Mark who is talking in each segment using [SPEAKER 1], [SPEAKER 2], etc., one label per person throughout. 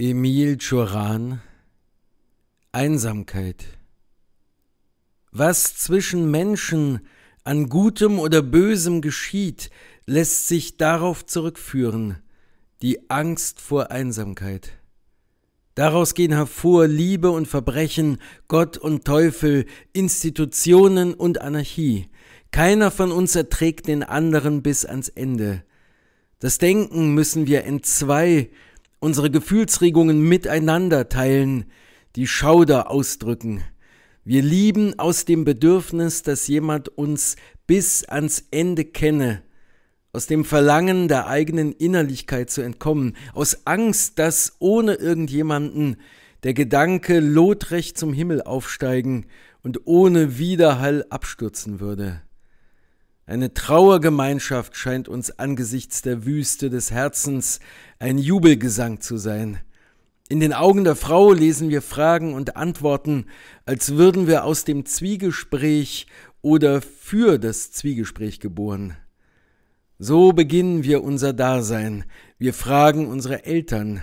[SPEAKER 1] Emil Cioran Einsamkeit Was zwischen Menschen an Gutem oder Bösem geschieht, lässt sich darauf zurückführen, die Angst vor Einsamkeit. Daraus gehen hervor Liebe und Verbrechen, Gott und Teufel, Institutionen und Anarchie. Keiner von uns erträgt den anderen bis ans Ende. Das Denken müssen wir entzwei, unsere Gefühlsregungen miteinander teilen, die Schauder ausdrücken. Wir lieben aus dem Bedürfnis, dass jemand uns bis ans Ende kenne, aus dem Verlangen der eigenen Innerlichkeit zu entkommen, aus Angst, dass ohne irgendjemanden der Gedanke lotrecht zum Himmel aufsteigen und ohne Widerhall abstürzen würde. Eine Trauergemeinschaft scheint uns angesichts der Wüste des Herzens ein Jubelgesang zu sein. In den Augen der Frau lesen wir Fragen und Antworten, als würden wir aus dem Zwiegespräch oder für das Zwiegespräch geboren. So beginnen wir unser Dasein. Wir fragen unsere Eltern.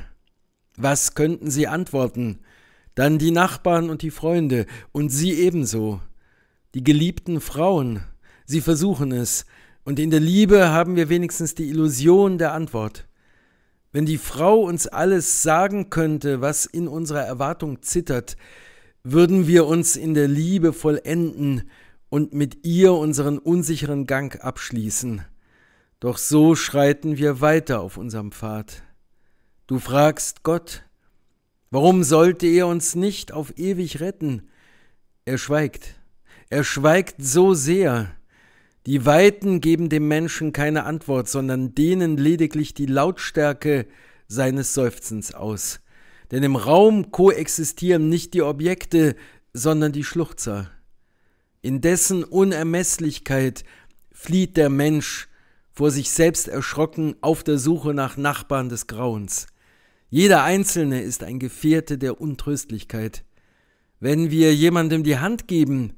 [SPEAKER 1] Was könnten sie antworten? Dann die Nachbarn und die Freunde und sie ebenso. Die geliebten Frauen, Sie versuchen es, und in der Liebe haben wir wenigstens die Illusion der Antwort. Wenn die Frau uns alles sagen könnte, was in unserer Erwartung zittert, würden wir uns in der Liebe vollenden und mit ihr unseren unsicheren Gang abschließen. Doch so schreiten wir weiter auf unserem Pfad. Du fragst Gott, warum sollte er uns nicht auf ewig retten? Er schweigt, er schweigt so sehr, die Weiten geben dem Menschen keine Antwort, sondern dehnen lediglich die Lautstärke seines Seufzens aus. Denn im Raum koexistieren nicht die Objekte, sondern die Schluchzer. In dessen Unermesslichkeit flieht der Mensch vor sich selbst erschrocken auf der Suche nach Nachbarn des Grauens. Jeder Einzelne ist ein Gefährte der Untröstlichkeit. Wenn wir jemandem die Hand geben,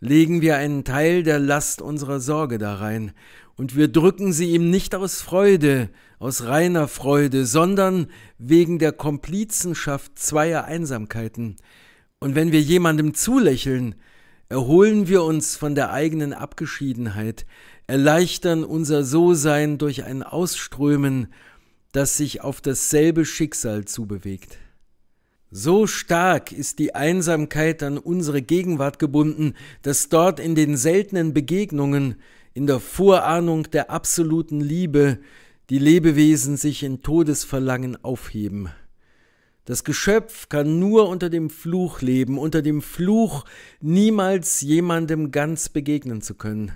[SPEAKER 1] legen wir einen Teil der Last unserer Sorge darein, und wir drücken sie ihm nicht aus Freude, aus reiner Freude, sondern wegen der Komplizenschaft zweier Einsamkeiten. Und wenn wir jemandem zulächeln, erholen wir uns von der eigenen Abgeschiedenheit, erleichtern unser So-Sein durch ein Ausströmen, das sich auf dasselbe Schicksal zubewegt. So stark ist die Einsamkeit an unsere Gegenwart gebunden, dass dort in den seltenen Begegnungen, in der Vorahnung der absoluten Liebe, die Lebewesen sich in Todesverlangen aufheben. Das Geschöpf kann nur unter dem Fluch leben, unter dem Fluch, niemals jemandem ganz begegnen zu können.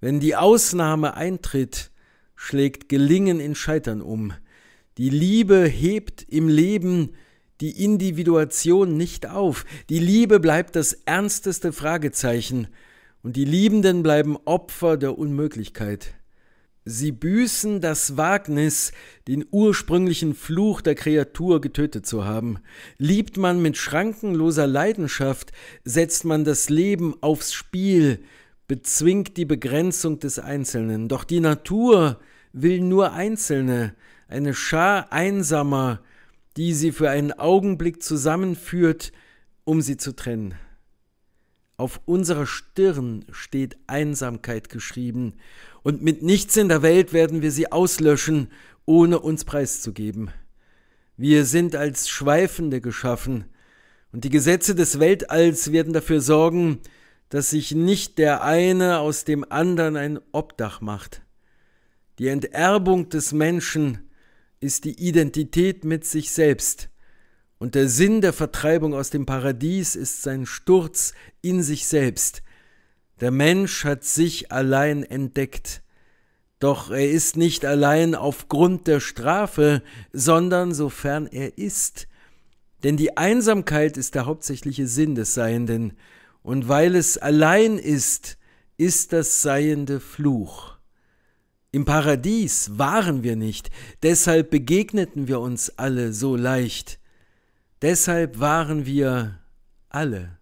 [SPEAKER 1] Wenn die Ausnahme eintritt, schlägt Gelingen in Scheitern um. Die Liebe hebt im Leben die Individuation nicht auf. Die Liebe bleibt das ernsteste Fragezeichen und die Liebenden bleiben Opfer der Unmöglichkeit. Sie büßen das Wagnis, den ursprünglichen Fluch der Kreatur getötet zu haben. Liebt man mit schrankenloser Leidenschaft, setzt man das Leben aufs Spiel, bezwingt die Begrenzung des Einzelnen. Doch die Natur will nur Einzelne, eine Schar einsamer, die sie für einen Augenblick zusammenführt, um sie zu trennen. Auf unserer Stirn steht Einsamkeit geschrieben, und mit nichts in der Welt werden wir sie auslöschen, ohne uns preiszugeben. Wir sind als Schweifende geschaffen, und die Gesetze des Weltalls werden dafür sorgen, dass sich nicht der eine aus dem anderen ein Obdach macht. Die Enterbung des Menschen ist die Identität mit sich selbst. Und der Sinn der Vertreibung aus dem Paradies ist sein Sturz in sich selbst. Der Mensch hat sich allein entdeckt. Doch er ist nicht allein aufgrund der Strafe, sondern sofern er ist. Denn die Einsamkeit ist der hauptsächliche Sinn des Seienden, und weil es allein ist, ist das Seiende Fluch. Im Paradies waren wir nicht, deshalb begegneten wir uns alle so leicht, deshalb waren wir alle